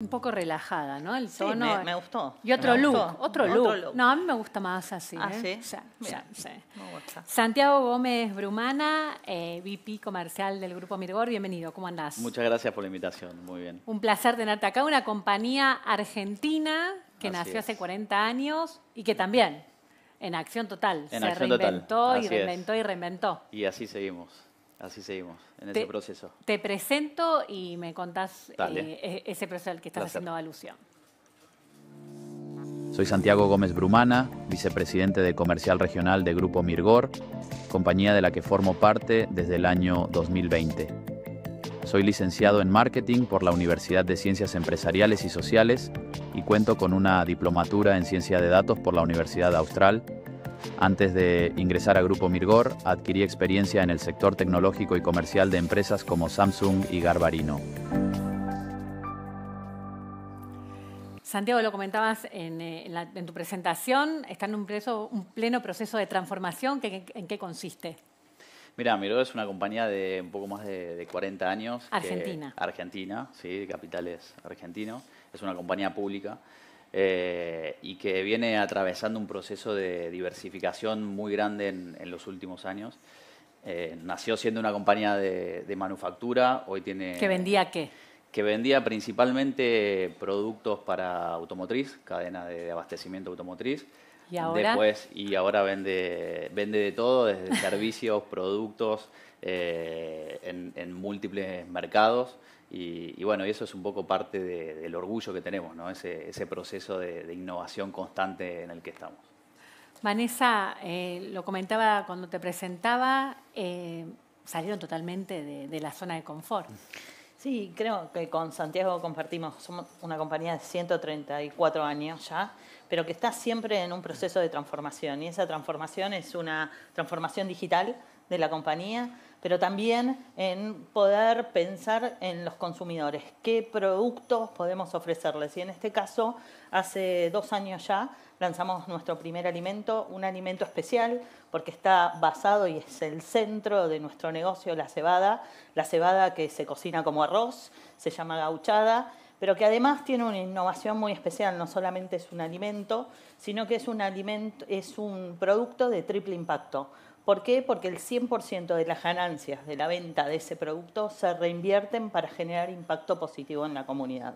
un poco relajada, ¿no? El tono. Sí, me, gustó. Y otro, look, Otro, look. No, a mí me gusta más así. ¿Ah, ¿eh? sí? Sí, sí? Santiago Gómez Brumana, eh, VP comercial del Grupo Mirgor, bienvenido, ¿cómo andás? Muchas gracias por la invitación, muy bien. Un placer tenerte acá, una compañía argentina que nació hace 40 años y que también en acción total se reinventó y reinventó y reinventó. Y así seguimos. Así seguimos, en ese proceso. Te presento y me contás eh, e-, ese proceso al que estás haciendo alusión. Soy Santiago Gómez Brumana, vicepresidente de Comercial Regional de Grupo Mirgor, compañía de la que formo parte desde el año 2020. Soy licenciado en Marketing por la Universidad de Ciencias Empresariales y Sociales y cuento con una diplomatura en Ciencia de Datos por la Universidad Austral antes de ingresar a Grupo Mirgor, adquirí experiencia en el sector tecnológico y comercial de empresas como Samsung y Garbarino. Santiago, lo comentabas en, eh, tu presentación, está en un, pleno proceso de transformación. ¿En, qué consiste? Mira, Mirgor es una compañía de un poco más de, 40 años. Argentina. Argentina, sí, capital argentino. Es una compañía pública eh, y que viene atravesando un proceso de diversificación muy grande en, los últimos años. Eh, nació siendo una compañía de, manufactura, hoy tiene... ¿Que vendía qué? Que vendía principalmente productos para automotriz, cadena de, abastecimiento automotriz. ¿Y ahora? Después, y ahora vende, vende de todo, desde servicios, productos, eh, en múltiples mercados. Y, y, bueno, eso es un poco parte del orgullo que tenemos, ¿no? ese, proceso de, innovación constante en el que estamos. Vanessa, eh, lo comentaba cuando te presentaba, eh, salieron totalmente de, de, la zona de confort. Sí, creo que con Santiago compartimos, somos una compañía de 134 años ya, pero que está siempre en un proceso de transformación y esa transformación es una transformación digital de la compañía pero también en poder pensar en los consumidores, qué productos podemos ofrecerles. Y en este caso, hace dos años ya lanzamos nuestro primer alimento, un alimento especial, porque está basado y es el centro de nuestro negocio, la cebada, la cebada que se cocina como arroz, se llama gauchada pero que además tiene una innovación muy especial, no solamente es un alimento, sino que es un es un producto de triple impacto ¿Por qué? Porque el 100% de las ganancias de la venta de ese producto se reinvierten para generar impacto positivo en la comunidad.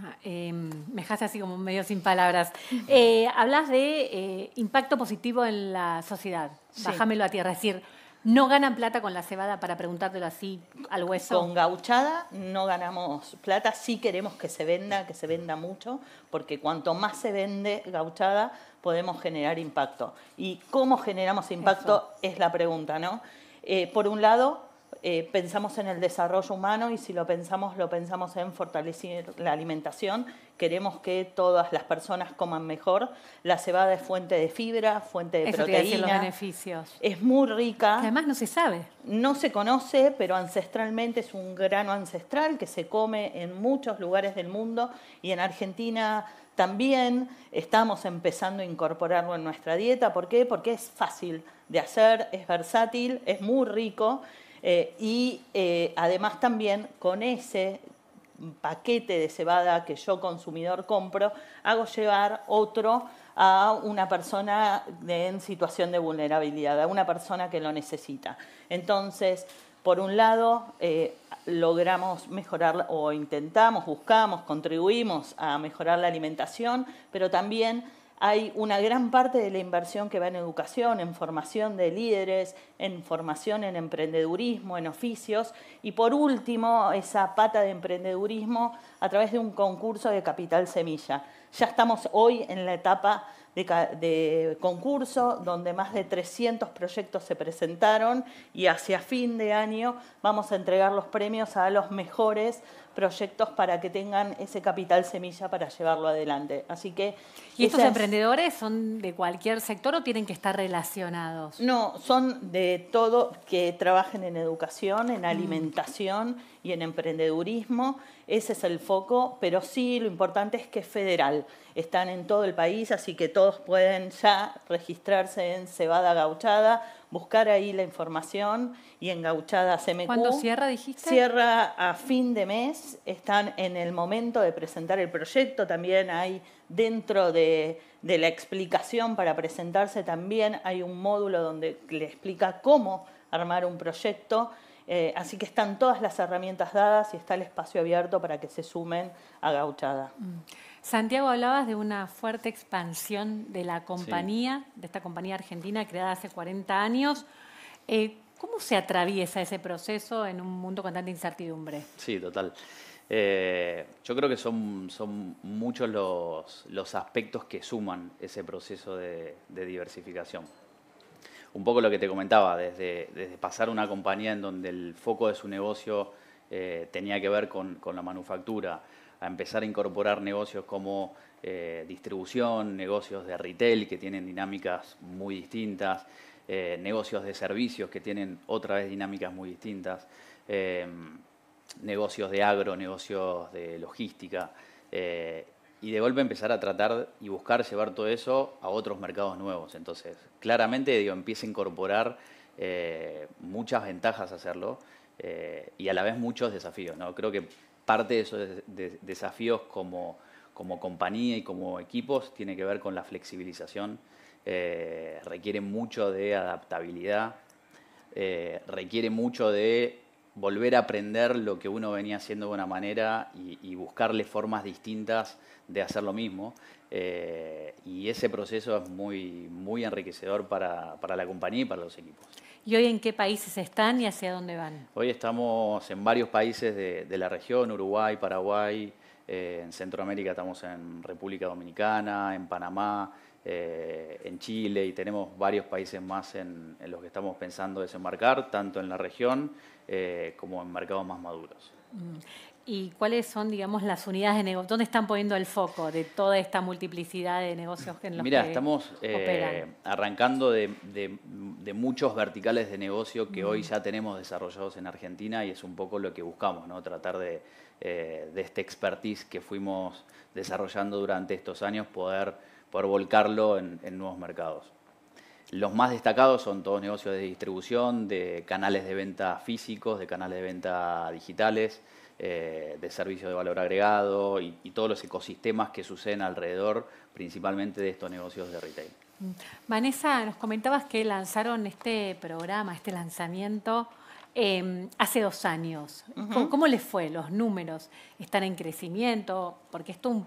Ah, em, me dejaste así como medio sin palabras. Eh, hablas de eh, impacto positivo en la sociedad. Bájamelo a tierra. Es decir, ¿no ganan plata con la cebada para preguntártelo así al hueso? Con gauchada no ganamos plata. Sí queremos que se venda, que se venda mucho, porque cuanto más se vende gauchada, podemos generar impacto. ¿Y cómo generamos impacto? Es la pregunta, ¿no? Eh, por un lado, eh, pensamos en el desarrollo humano y si lo pensamos, lo pensamos en fortalecer la alimentación. Queremos que todas las personas coman mejor. La cebada es fuente de fibra, fuente de proteínas proteína. beneficios. Es muy rica. además no se sabe. No se conoce, pero ancestralmente es un grano ancestral que se come en muchos lugares del mundo y en Argentina también estamos empezando a incorporarlo en nuestra dieta. ¿Por qué? Porque es fácil de hacer, es versátil, es muy rico eh, y eh, además también con ese paquete de cebada que yo consumidor compro, hago llevar otro a una persona en situación de vulnerabilidad, a una persona que lo necesita. Entonces, por un lado, eh, logramos mejorar o intentamos, buscamos, contribuimos a mejorar la alimentación, pero también hay una gran parte de la inversión que va en educación, en formación de líderes, en formación en emprendedurismo, en oficios, y por último, esa pata de emprendedurismo a través de un concurso de capital semilla. Ya estamos hoy en la etapa de, concurso, donde más de 300 proyectos se presentaron y hacia fin de año vamos a entregar los premios a los mejores proyectos para que tengan ese capital semilla para llevarlo adelante. Así que ¿Y estos emprendedores son de cualquier sector o tienen que estar relacionados? No, son de todo que trabajen en educación, en mm. alimentación y en emprendedurismo. Ese es el foco, pero sí lo importante es que es federal. Están en todo el país, así que todos pueden ya registrarse en Cebada Gauchada buscar ahí la información y engauchada CMQ. ¿Cuándo cierra, dijiste? Cierra a fin de mes, están en el momento de presentar el proyecto, también hay dentro de, de la explicación para presentarse, también hay un módulo donde le explica cómo armar un proyecto. Eh, así que están todas las herramientas dadas y está el espacio abierto para que se sumen a Gauchada. Mm. Santiago, hablabas de una fuerte expansión de la compañía, de esta compañía argentina creada hace 40 años. Eh, ¿Cómo se atraviesa ese proceso en un mundo con tanta incertidumbre? Sí, total. Eh, yo creo que son, muchos los, aspectos que suman ese proceso de diversificación un poco lo que te comentaba, desde, desde pasar una compañía en donde el foco de su negocio eh, tenía que ver con, la manufactura, a empezar a incorporar negocios como eh, distribución, negocios de retail que tienen dinámicas muy distintas, eh, negocios de servicios que tienen otra vez dinámicas muy distintas, negocios de agro, negocios de logística y de golpe empezar a tratar y buscar llevar todo eso a otros mercados nuevos. Entonces, claramente digo, empieza a incorporar eh, muchas ventajas hacerlo eh, y a la vez muchos desafíos. ¿no? Creo que parte de esos desafíos como, como, compañía y como equipos tiene que ver con la flexibilización, eh, requiere mucho de adaptabilidad, requiere mucho de volver a aprender lo que uno venía haciendo de una manera y, buscarle formas distintas de hacer lo mismo. Eh, y ese proceso es muy, muy enriquecedor para, la compañía y para los equipos. ¿Y hoy en qué países están y hacia dónde van? Hoy estamos en varios países de, la región, Uruguay, Paraguay, eh, en Centroamérica estamos en República Dominicana, en Panamá, eh, en Chile y tenemos varios países más en, los que estamos pensando desembarcar, tanto en la región eh, como en mercados más maduros. Mm. ¿Y cuáles son, digamos, las unidades de negocio? ¿Dónde están poniendo el foco de toda esta multiplicidad de negocios en los Mira, estamos eh, arrancando de, muchos verticales de negocio que hoy mm. ya tenemos desarrollados en Argentina y es un poco lo que buscamos, ¿no? Tratar de, de este expertise que fuimos desarrollando durante estos años, poder poder volcarlo en, nuevos mercados. Los más destacados son todos negocios de distribución, de canales de venta físicos, de canales de venta digitales, eh, de servicios de valor agregado y, todos los ecosistemas que suceden alrededor, principalmente de estos negocios de retail. Mm. Vanessa, nos comentabas que lanzaron este programa, este lanzamiento em, hace dos años. ¿Cómo, les fue? ¿Los números están en crecimiento? Porque esto un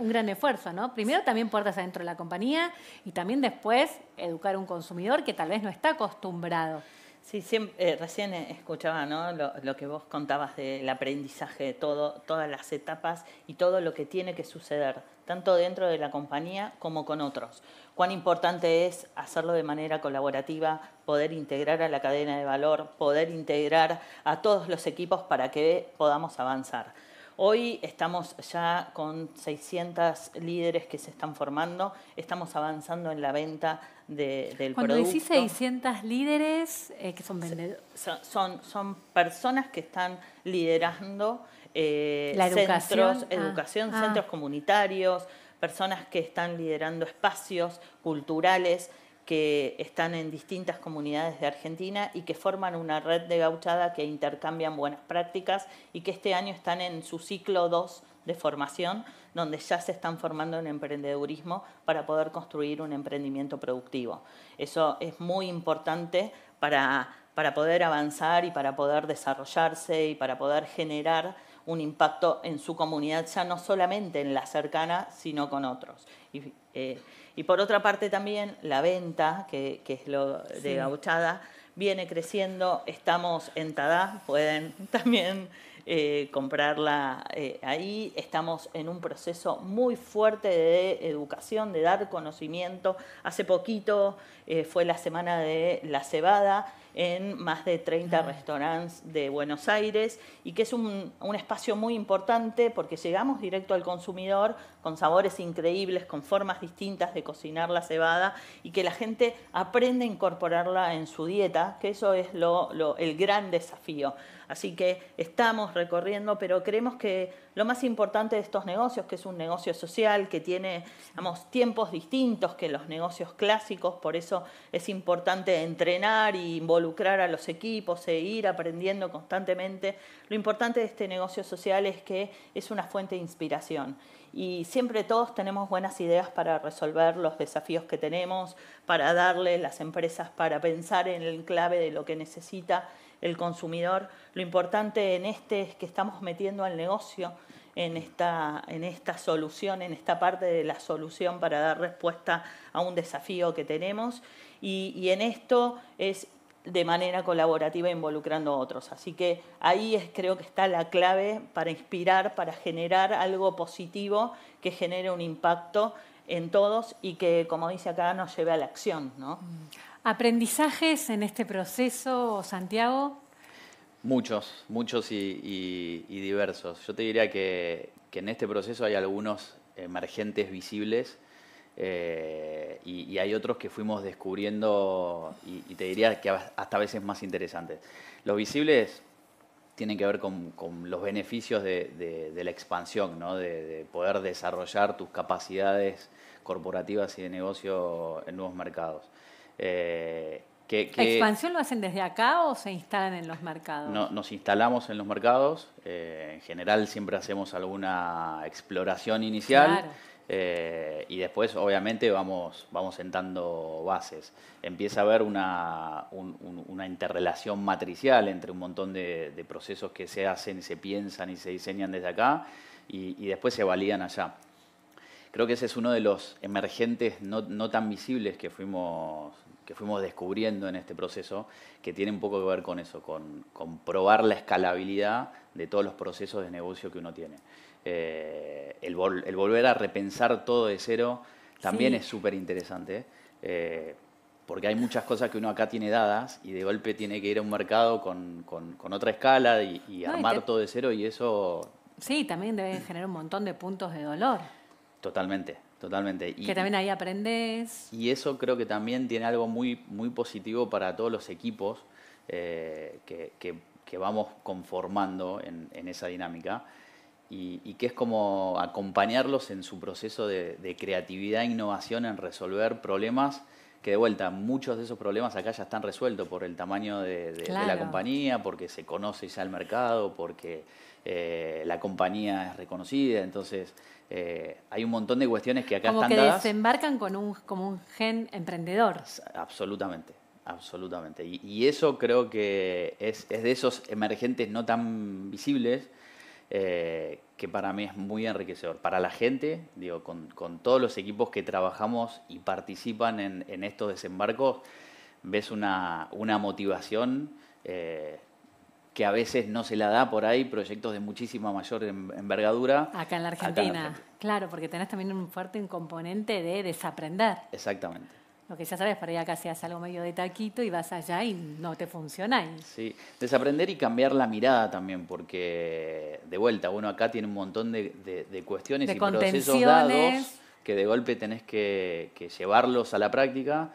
un gran esfuerzo, ¿no? Primero también puertas adentro de la compañía y también después educar a un consumidor que tal vez no está acostumbrado. Sí, eh, recién eh, escuchaba ¿no? Lo, que vos contabas del aprendizaje, todo, todas las etapas y todo lo que tiene que suceder, tanto dentro de la compañía como con otros. Cuán importante es hacerlo de manera colaborativa, poder integrar a la cadena de valor, poder integrar a todos los equipos para que podamos avanzar. Hoy estamos ya con 600 líderes que se están formando, estamos avanzando en la venta de, del Cuando decís 600 líderes, eh, que son vendedores? Son, personas que están liderando eh, centros, ah, educación ah. centros comunitarios, personas que están liderando espacios culturales, que están en distintas comunidades de Argentina y que forman una red de gauchada que intercambian buenas prácticas y que este año están en su ciclo 2 de formación, donde ya se están formando en emprendedurismo para poder construir un emprendimiento productivo. Eso es muy importante para, para poder avanzar y para poder desarrollarse y para poder generar un impacto en su comunidad, ya no solamente en la cercana, sino con otros. Y, eh, y por otra parte también la venta, que, es lo de gauchada, viene creciendo. Estamos en Tadá, pueden también eh, comprarla eh, ahí. Estamos en un proceso muy fuerte de educación, de dar conocimiento. Hace poquito eh, fue la semana de la cebada en más de 30 ah. restaurantes de Buenos Aires y que es un, espacio muy importante porque llegamos directo al consumidor con sabores increíbles, con formas distintas de cocinar la cebada y que la gente aprende a incorporarla en su dieta, que eso es lo, el gran desafío. Así que estamos recorriendo, pero creemos que lo más importante de estos negocios, que es un negocio social, que tiene tiempos distintos que los negocios clásicos, por eso es importante entrenar e involucrar a los equipos e ir aprendiendo constantemente. Lo importante de este negocio social es que es una fuente de inspiración y siempre todos tenemos buenas ideas para resolver los desafíos que tenemos, para darle las empresas, para pensar en el clave de lo que necesita el consumidor. Lo importante en este es que estamos metiendo al negocio en esta, en esta solución, en esta parte de la solución para dar respuesta a un desafío que tenemos. Y, en esto es de manera colaborativa involucrando a otros. Así que ahí es, creo que está la clave para inspirar, para generar algo positivo que genere un impacto en todos y que, como dice acá, nos lleve a la acción. ¿no? Mm. ¿Aprendizajes en este proceso, Santiago? Muchos, muchos y, diversos. Yo te diría que, en este proceso hay algunos emergentes visibles eh, y, hay otros que fuimos descubriendo y, te diría que hasta a veces más interesantes. Los visibles tienen que ver con, los beneficios de, la expansión, ¿no? de poder desarrollar tus capacidades corporativas y de negocio en nuevos mercados. Eh, expansión lo hacen desde acá o se instalan en los mercados? nos instalamos en los mercados. Eh, en general siempre hacemos alguna exploración inicial. Eh, y después, obviamente, vamos, vamos sentando bases. Empieza a haber una, interrelación matricial entre un montón de, procesos que se hacen, se piensan y se diseñan desde acá y, después se validan allá. Creo que ese es uno de los emergentes no, no tan visibles que fuimos que fuimos descubriendo en este proceso, que tiene un poco que ver con eso, con, probar la escalabilidad de todos los procesos de negocio que uno tiene. Eh, el, volver a repensar todo de cero también es súper interesante, eh, porque hay muchas cosas que uno acá tiene dadas y de golpe tiene que ir a un mercado con, otra escala y, armar todo de cero y eso... Sí, también debe generar un montón de puntos de dolor. Totalmente, totalmente. Y, que también ahí aprendes. Y eso creo que también tiene algo muy, muy positivo para todos los equipos eh, que, vamos conformando en, esa dinámica. Y, que es como acompañarlos en su proceso de, de creatividad e innovación en resolver problemas que de vuelta muchos de esos problemas acá ya están resueltos por el tamaño de, la compañía, porque se conoce ya el mercado, porque eh, la compañía es reconocida, entonces eh, hay un montón de cuestiones que acá están que dadas. desembarcan con un, como un gen emprendedor. Absolutamente, absolutamente. Y, y eso creo que es, es, de esos emergentes no tan visibles, eh, que para mí es muy enriquecedor. Para la gente, digo, con, todos los equipos que trabajamos y participan en, estos desembarcos, ves una, motivación eh, que a veces no se la da por ahí, proyectos de muchísima mayor envergadura. Acá en en la Argentina. claro, porque tenés también un fuerte componente de desaprender. Exactamente. Lo que ya sabes, para ir acá se algo medio de taquito y vas allá y no te funciona. Sí, desaprender y cambiar la mirada también, porque de vuelta, uno acá tiene un montón de, cuestiones y procesos dados que de golpe tenés que, llevarlos a la práctica.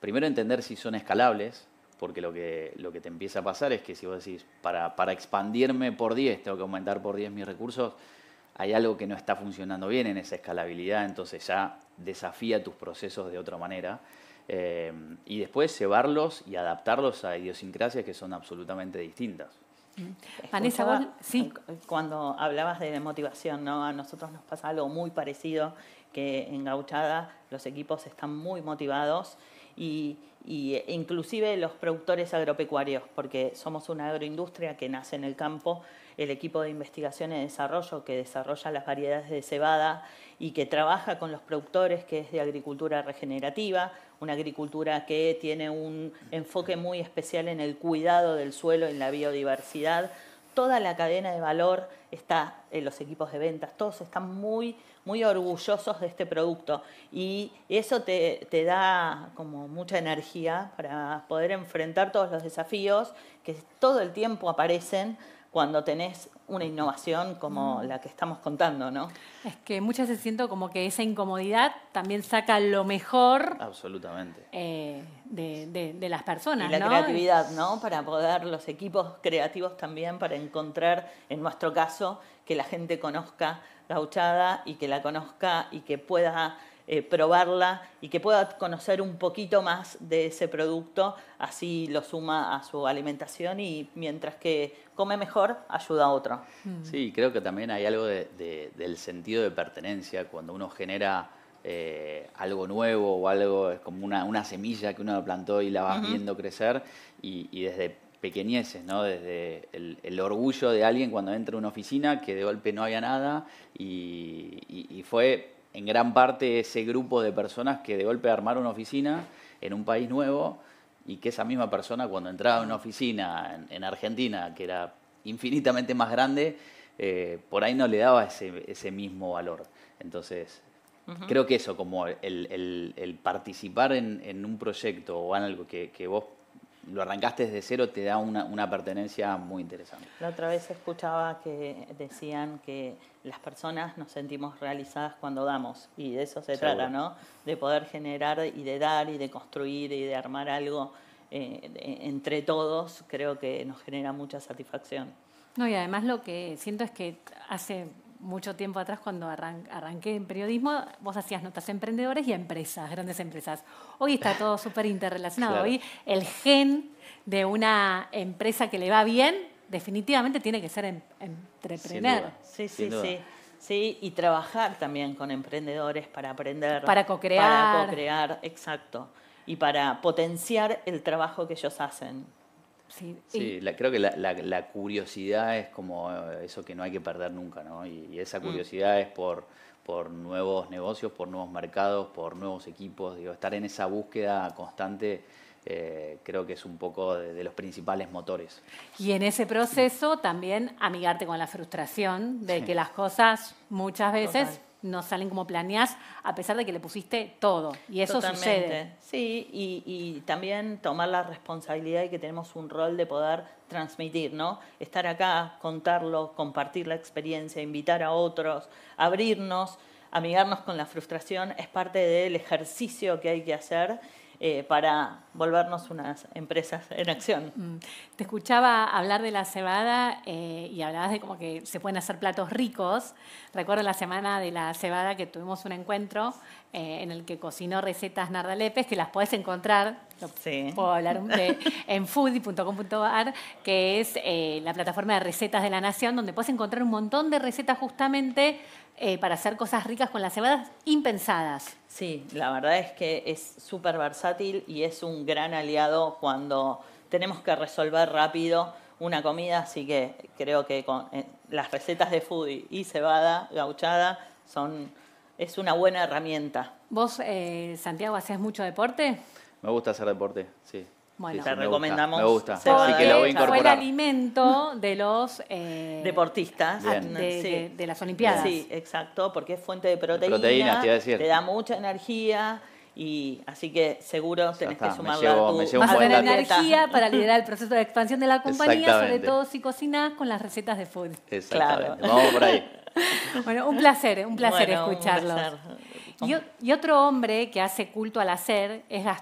Primero entender si son escalables, porque lo que, lo que te empieza a pasar es que si vos decís, para, para expandirme por 10, tengo que aumentar por 10 mis recursos, hay algo que no está funcionando bien en esa escalabilidad, entonces ya desafía tus procesos de otra manera. Eh, y después llevarlos y adaptarlos a idiosincrasias que son absolutamente distintas. Mm. Vanessa, eh, Cuando hablabas de motivación, ¿no? a nosotros nos pasa algo muy parecido, que en Gauchada los equipos están muy motivados y, y eh, inclusive los productores agropecuarios, porque somos una agroindustria que nace en el campo, el equipo de investigación y desarrollo que desarrolla las variedades de cebada y que trabaja con los productores, que es de agricultura regenerativa, una agricultura que tiene un enfoque muy especial en el cuidado del suelo, en la biodiversidad. Toda la cadena de valor está en los equipos de ventas, todos están muy, muy orgullosos de este producto y eso te, te da como mucha energía para poder enfrentar todos los desafíos que todo el tiempo aparecen cuando tenés una innovación como la que estamos contando, ¿no? Es que muchas veces siento como que esa incomodidad también saca lo mejor. Absolutamente. Eh, de, las personas. Y la creatividad, ¿no? Para poder los equipos creativos también, para encontrar, en nuestro caso, que la gente conozca gauchada y que la conozca y que pueda eh, probarla y que pueda conocer un poquito más de ese producto, así lo suma a su alimentación y mientras que come mejor, ayuda a otro. Hmm. Sí, creo que también hay algo del sentido de pertenencia cuando uno genera... Eh, algo nuevo o algo, es como una, semilla que uno plantó y la va viendo crecer y, desde pequeñeces, ¿no? desde el, orgullo de alguien cuando entra a una oficina que de golpe no había nada y fue en gran parte ese grupo de personas que de golpe armaron una oficina en un país nuevo y que esa misma persona cuando entraba en una oficina en, Argentina, que era infinitamente más grande, eh, por ahí no le daba ese, mismo valor. Entonces, creo que eso, como el, participar en, en, un proyecto o en algo que, que vos lo arrancaste desde cero, te da una, pertenencia muy interesante. La otra vez escuchaba que decían que las personas nos sentimos realizadas cuando damos, y de eso se trata, ¿no? De poder generar y de dar y de construir y de armar algo eh, entre todos, creo que nos genera mucha satisfacción. No, y además lo que siento es que hace mucho tiempo atrás, cuando arranqué en periodismo, vos hacías notas emprendedores y empresas, grandes empresas. Hoy está todo súper interrelacionado. Hoy el gen de una empresa que le va bien definitivamente tiene que ser em Sí, sí, sí. Sí, y trabajar también con emprendedores para aprender. Para co-crear. Para co-crear, exacto. Y para potenciar el trabajo que ellos hacen. Sí, creo que la, curiosidad es como eh, eso que no hay que perder nunca, ¿no? Y, esa mm. curiosidad es por, nuevos negocios, por nuevos mercados, por nuevos equipos, digo, estar en esa búsqueda constante. Eh, creo que es un poco de, los principales motores. Y en ese proceso también amigarte con la frustración de que las cosas muchas veces no salen como planeás, a pesar de que le pusiste todo. Y eso sucede. Sí, y, y, también tomar la responsabilidad y que tenemos un rol de poder transmitir, ¿no? Estar acá, contarlo, compartir la experiencia, invitar a otros, abrirnos, amigarnos con la frustración, es parte del ejercicio que hay que hacer eh, para volvernos unas empresas en acción. Mm. Te escuchaba hablar de la cebada eh, y hablabas de cómo que se pueden hacer platos ricos. Recuerdo la semana de la cebada que tuvimos un encuentro eh, en el que cocinó recetas nardalepes que las puedes encontrar, sí. puedo hablar en foodie.com.ar, que es la plataforma de recetas de la nación, donde puedes encontrar un montón de recetas justamente para hacer cosas ricas con las cebadas impensadas. Sí, la verdad es que es súper versátil y es un gran aliado cuando tenemos que resolver rápido una comida, así que creo que con eh, las recetas de foodie y cebada, gauchada, son, es una buena herramienta. ¿Vos, eh, Santiago, hacías mucho deporte? Me gusta hacer deporte, sí. Bueno, te recomendamos. que el alimento de los eh, deportistas ah, de, las Olimpiadas. Sí, exacto, porque es fuente de proteína. te, da mucha energía. Y así que seguro tenés que sumarlo llevo, a energía para liderar el proceso de expansión de la compañía, sobre todo si cocinas con las recetas de food. Vamos por ahí. Bueno, un placer, un placer escucharlo. escucharlos. Y, otro hombre que hace culto al hacer es Gastón.